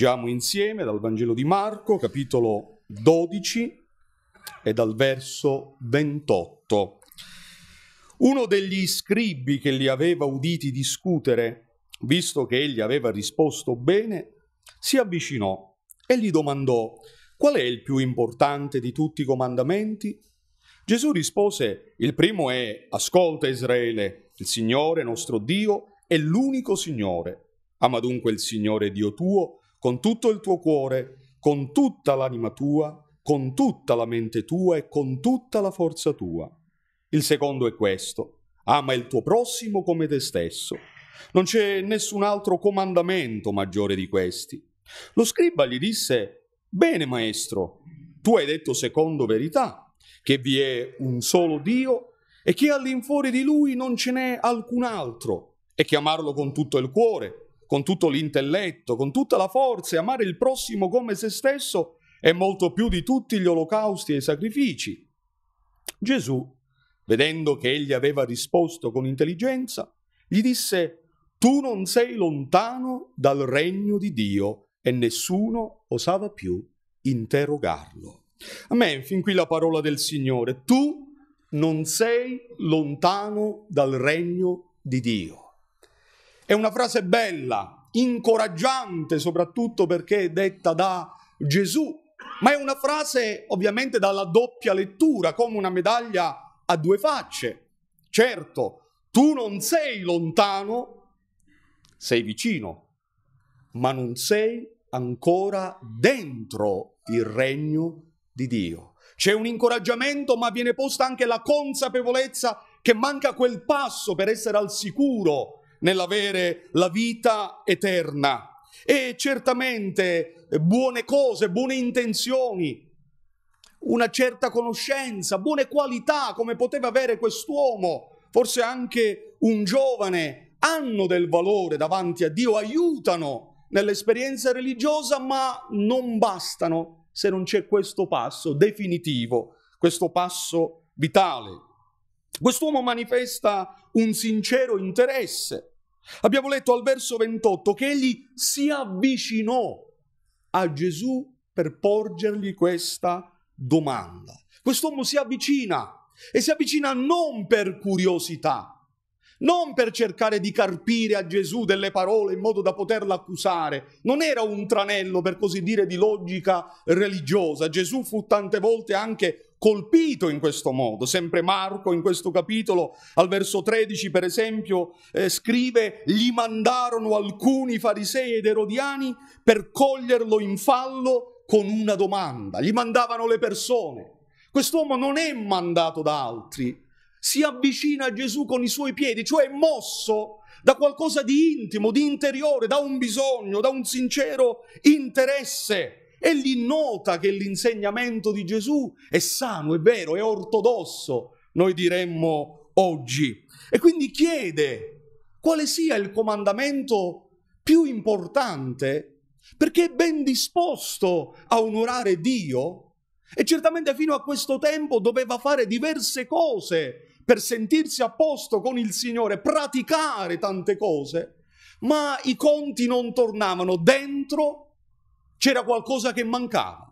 Leggiamo insieme dal Vangelo di Marco, capitolo 12 e dal verso 28. Uno degli scribi che li aveva uditi discutere, visto che egli aveva risposto bene, si avvicinò e gli domandò qual è il più importante di tutti i comandamenti? Gesù rispose, il primo è, ascolta Israele, il Signore nostro Dio è l'unico Signore. Ama dunque il Signore Dio tuo con tutto il tuo cuore, con tutta l'anima tua, con tutta la mente tua e con tutta la forza tua. Il secondo è questo, ama il tuo prossimo come te stesso. Non c'è nessun altro comandamento maggiore di questi. Lo scriba gli disse, bene maestro, tu hai detto secondo verità, che vi è un solo Dio e che all'infuori di lui non ce n'è alcun altro, e chiamarlo con tutto il cuore, con tutto l'intelletto, con tutta la forza e amare il prossimo come se stesso è molto più di tutti gli olocausti e i sacrifici. Gesù, vedendo che egli aveva risposto con intelligenza, gli disse, tu non sei lontano dal regno di Dio e nessuno osava più interrogarlo. A me, fin qui la parola del Signore. Tu non sei lontano dal regno di Dio. È una frase bella, incoraggiante soprattutto perché è detta da Gesù, ma è una frase ovviamente dalla doppia lettura, come una medaglia a due facce. Certo, tu non sei lontano, sei vicino, ma non sei ancora dentro il regno di Dio. C'è un incoraggiamento, ma viene posta anche la consapevolezza che manca quel passo per essere al sicuro nell'avere la vita eterna. E certamente eh, buone cose, buone intenzioni, una certa conoscenza, buone qualità come poteva avere quest'uomo, forse anche un giovane, hanno del valore davanti a Dio, aiutano nell'esperienza religiosa, ma non bastano se non c'è questo passo definitivo, questo passo vitale. Quest'uomo manifesta un sincero interesse. Abbiamo letto al verso 28 che egli si avvicinò a Gesù per porgergli questa domanda. Quest'uomo si avvicina e si avvicina non per curiosità, non per cercare di carpire a Gesù delle parole in modo da poterla accusare, non era un tranello per così dire di logica religiosa. Gesù fu tante volte anche colpito in questo modo. Sempre Marco in questo capitolo, al verso 13 per esempio, eh, scrive, gli mandarono alcuni farisei ed erodiani per coglierlo in fallo con una domanda. Gli mandavano le persone. Quest'uomo non è mandato da altri, si avvicina a Gesù con i suoi piedi, cioè è mosso da qualcosa di intimo, di interiore, da un bisogno, da un sincero interesse. Egli nota che l'insegnamento di Gesù è sano, è vero, è ortodosso, noi diremmo oggi. E quindi chiede quale sia il comandamento più importante perché è ben disposto a onorare Dio e certamente fino a questo tempo doveva fare diverse cose per sentirsi a posto con il Signore, praticare tante cose, ma i conti non tornavano dentro c'era qualcosa che mancava.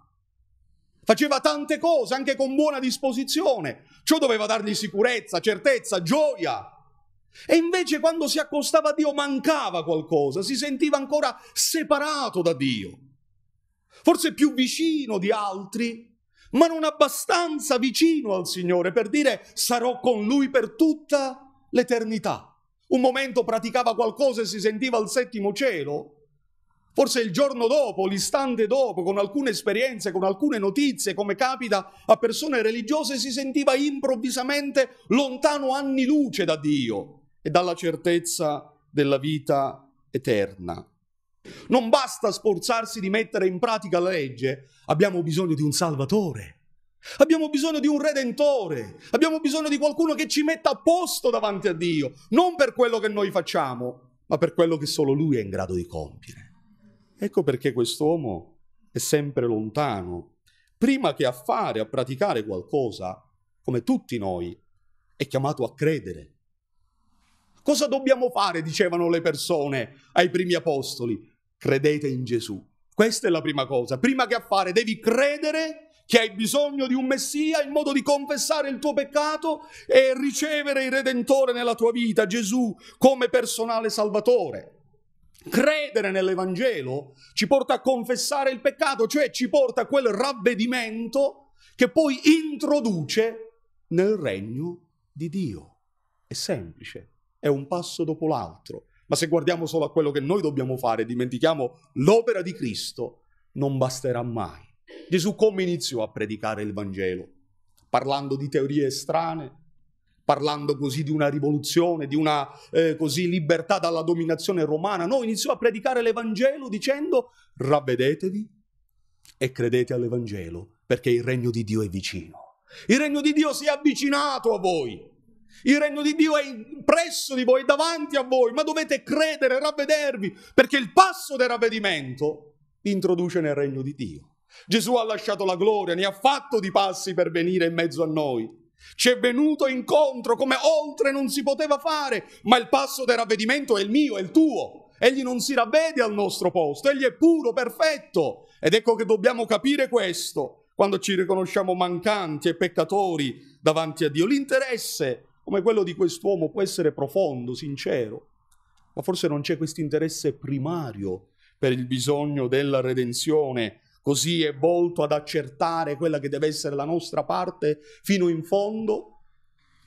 Faceva tante cose, anche con buona disposizione. Ciò doveva dargli sicurezza, certezza, gioia. E invece quando si accostava a Dio mancava qualcosa, si sentiva ancora separato da Dio. Forse più vicino di altri, ma non abbastanza vicino al Signore per dire sarò con Lui per tutta l'eternità. Un momento praticava qualcosa e si sentiva al settimo cielo, Forse il giorno dopo, l'istante dopo, con alcune esperienze, con alcune notizie, come capita a persone religiose, si sentiva improvvisamente lontano anni luce da Dio e dalla certezza della vita eterna. Non basta sforzarsi di mettere in pratica la legge, abbiamo bisogno di un Salvatore, abbiamo bisogno di un Redentore, abbiamo bisogno di qualcuno che ci metta a posto davanti a Dio, non per quello che noi facciamo, ma per quello che solo Lui è in grado di compiere. Ecco perché quest'uomo è sempre lontano. Prima che a fare, a praticare qualcosa, come tutti noi, è chiamato a credere. Cosa dobbiamo fare, dicevano le persone ai primi apostoli? Credete in Gesù. Questa è la prima cosa. Prima che a fare devi credere che hai bisogno di un Messia in modo di confessare il tuo peccato e ricevere il Redentore nella tua vita, Gesù come personale Salvatore. Credere nell'Evangelo ci porta a confessare il peccato, cioè ci porta a quel ravvedimento che poi introduce nel regno di Dio. È semplice, è un passo dopo l'altro. Ma se guardiamo solo a quello che noi dobbiamo fare e dimentichiamo l'opera di Cristo, non basterà mai. Gesù come iniziò a predicare il Vangelo? Parlando di teorie strane, parlando così di una rivoluzione, di una eh, così libertà dalla dominazione romana. No, iniziò a predicare l'Evangelo dicendo ravvedetevi e credete all'Evangelo perché il regno di Dio è vicino. Il regno di Dio si è avvicinato a voi. Il regno di Dio è presso di voi, è davanti a voi, ma dovete credere, ravvedervi, perché il passo del ravvedimento vi introduce nel regno di Dio. Gesù ha lasciato la gloria, ne ha fatto di passi per venire in mezzo a noi ci è venuto incontro come oltre non si poteva fare, ma il passo del ravvedimento è il mio, è il tuo. Egli non si ravvede al nostro posto, egli è puro, perfetto. Ed ecco che dobbiamo capire questo quando ci riconosciamo mancanti e peccatori davanti a Dio. L'interesse come quello di quest'uomo può essere profondo, sincero, ma forse non c'è questo interesse primario per il bisogno della redenzione così è volto ad accertare quella che deve essere la nostra parte fino in fondo,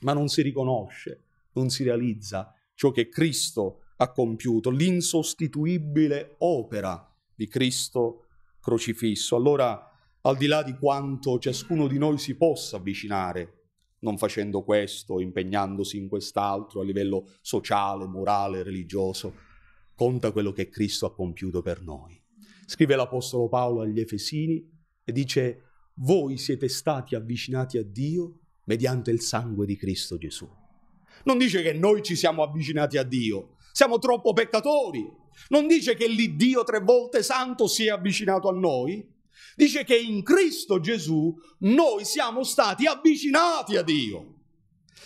ma non si riconosce, non si realizza ciò che Cristo ha compiuto, l'insostituibile opera di Cristo crocifisso. Allora, al di là di quanto ciascuno di noi si possa avvicinare, non facendo questo, impegnandosi in quest'altro a livello sociale, morale, religioso, conta quello che Cristo ha compiuto per noi. Scrive l'Apostolo Paolo agli Efesini e dice, voi siete stati avvicinati a Dio mediante il sangue di Cristo Gesù. Non dice che noi ci siamo avvicinati a Dio, siamo troppo peccatori. Non dice che l'Iddio tre volte santo si è avvicinato a noi, dice che in Cristo Gesù noi siamo stati avvicinati a Dio.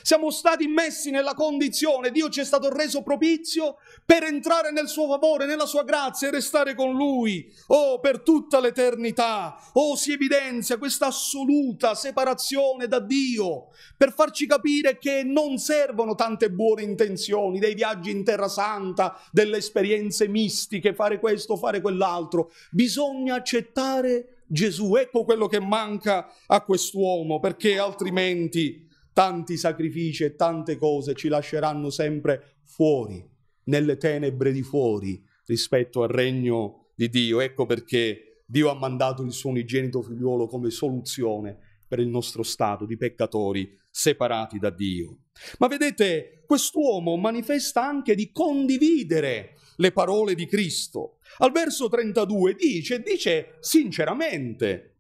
Siamo stati messi nella condizione, Dio ci è stato reso propizio per entrare nel suo favore, nella sua grazia e restare con lui, oh, per tutta l'eternità. Oh, si evidenzia questa assoluta separazione da Dio per farci capire che non servono tante buone intenzioni, dei viaggi in terra santa, delle esperienze mistiche, fare questo, fare quell'altro. Bisogna accettare Gesù. Ecco quello che manca a quest'uomo, perché altrimenti tanti sacrifici e tante cose ci lasceranno sempre fuori, nelle tenebre di fuori, rispetto al regno di Dio. Ecco perché Dio ha mandato il suo unigenito figliuolo come soluzione per il nostro stato di peccatori separati da Dio. Ma vedete, quest'uomo manifesta anche di condividere le parole di Cristo. Al verso 32 dice, dice sinceramente,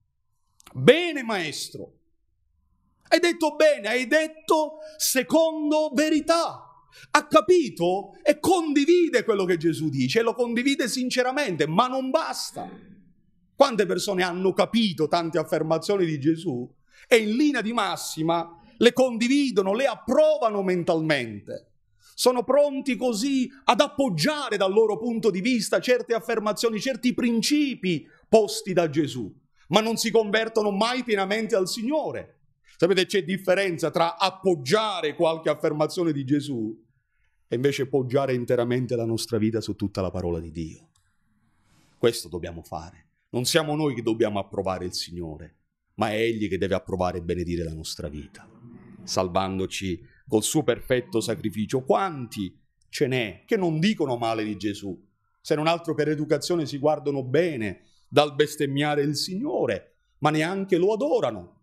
bene maestro, hai detto bene, hai detto secondo verità. Ha capito e condivide quello che Gesù dice lo condivide sinceramente, ma non basta. Quante persone hanno capito tante affermazioni di Gesù e in linea di massima le condividono, le approvano mentalmente. Sono pronti così ad appoggiare dal loro punto di vista certe affermazioni, certi principi posti da Gesù, ma non si convertono mai pienamente al Signore Sapete, c'è differenza tra appoggiare qualche affermazione di Gesù e invece poggiare interamente la nostra vita su tutta la parola di Dio. Questo dobbiamo fare. Non siamo noi che dobbiamo approvare il Signore, ma è Egli che deve approvare e benedire la nostra vita, salvandoci col suo perfetto sacrificio. Quanti ce n'è che non dicono male di Gesù, se non altro per educazione si guardano bene dal bestemmiare il Signore, ma neanche lo adorano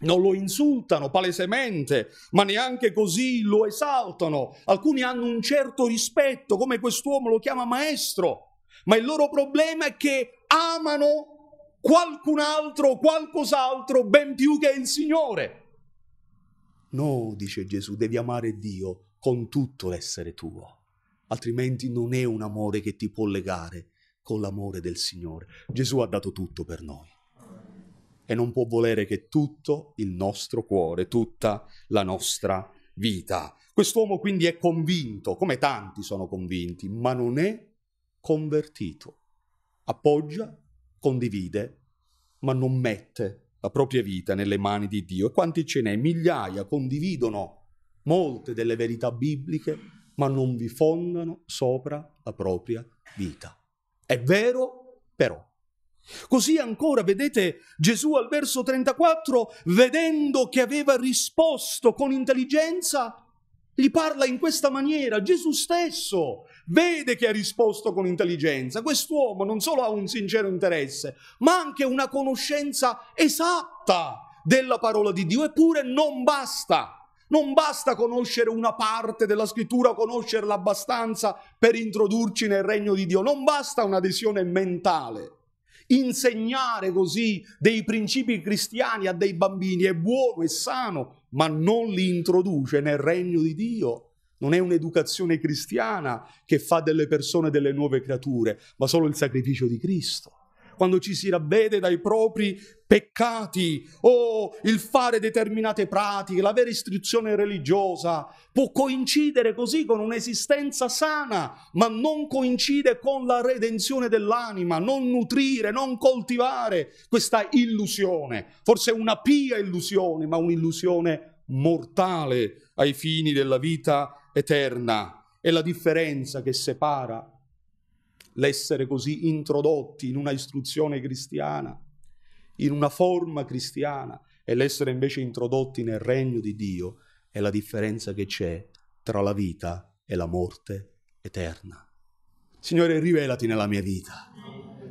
non lo insultano palesemente, ma neanche così lo esaltano. Alcuni hanno un certo rispetto, come quest'uomo lo chiama maestro, ma il loro problema è che amano qualcun altro, qualcos'altro, ben più che il Signore. No, dice Gesù, devi amare Dio con tutto l'essere tuo, altrimenti non è un amore che ti può legare con l'amore del Signore. Gesù ha dato tutto per noi e non può volere che tutto il nostro cuore, tutta la nostra vita. Quest'uomo quindi è convinto, come tanti sono convinti, ma non è convertito. Appoggia, condivide, ma non mette la propria vita nelle mani di Dio. E quanti ce n'è? Migliaia condividono molte delle verità bibliche, ma non vi fondano sopra la propria vita. È vero, però, Così ancora, vedete Gesù al verso 34, vedendo che aveva risposto con intelligenza, gli parla in questa maniera. Gesù stesso vede che ha risposto con intelligenza. Quest'uomo non solo ha un sincero interesse, ma anche una conoscenza esatta della parola di Dio. Eppure non basta. Non basta conoscere una parte della scrittura, conoscerla abbastanza per introdurci nel regno di Dio. Non basta un'adesione mentale Insegnare così dei principi cristiani a dei bambini è buono, è sano, ma non li introduce nel regno di Dio. Non è un'educazione cristiana che fa delle persone delle nuove creature, ma solo il sacrificio di Cristo quando ci si ravvede dai propri peccati o il fare determinate pratiche, la vera istruzione religiosa, può coincidere così con un'esistenza sana, ma non coincide con la redenzione dell'anima, non nutrire, non coltivare questa illusione, forse una pia illusione, ma un'illusione mortale ai fini della vita eterna. È la differenza che separa l'essere così introdotti in una istruzione cristiana, in una forma cristiana, e l'essere invece introdotti nel regno di Dio è la differenza che c'è tra la vita e la morte eterna. Signore, rivelati nella mia vita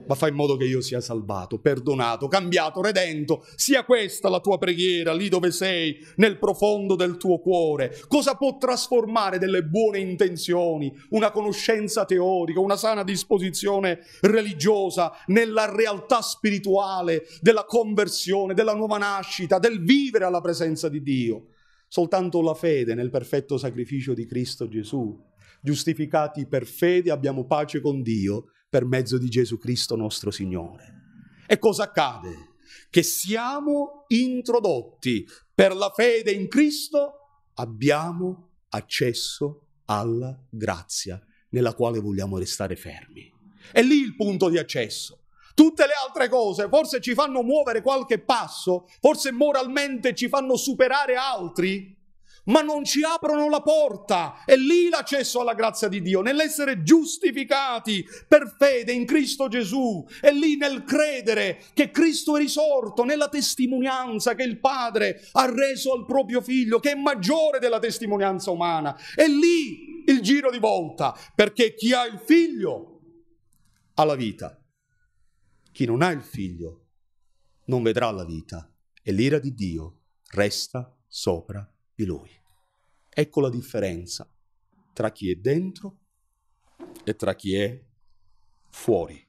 ma fai in modo che io sia salvato, perdonato, cambiato, redento. Sia questa la tua preghiera lì dove sei, nel profondo del tuo cuore. Cosa può trasformare delle buone intenzioni, una conoscenza teorica, una sana disposizione religiosa nella realtà spirituale della conversione, della nuova nascita, del vivere alla presenza di Dio? Soltanto la fede nel perfetto sacrificio di Cristo Gesù. Giustificati per fede abbiamo pace con Dio per mezzo di Gesù Cristo nostro Signore. E cosa accade? Che siamo introdotti per la fede in Cristo, abbiamo accesso alla grazia nella quale vogliamo restare fermi. È lì il punto di accesso. Tutte le altre cose forse ci fanno muovere qualche passo, forse moralmente ci fanno superare altri, ma non ci aprono la porta. È lì l'accesso alla grazia di Dio, nell'essere giustificati per fede in Cristo Gesù. È lì nel credere che Cristo è risorto, nella testimonianza che il Padre ha reso al proprio figlio, che è maggiore della testimonianza umana. È lì il giro di volta, perché chi ha il figlio ha la vita. Chi non ha il figlio non vedrà la vita e l'ira di Dio resta sopra di lui. Ecco la differenza tra chi è dentro e tra chi è fuori.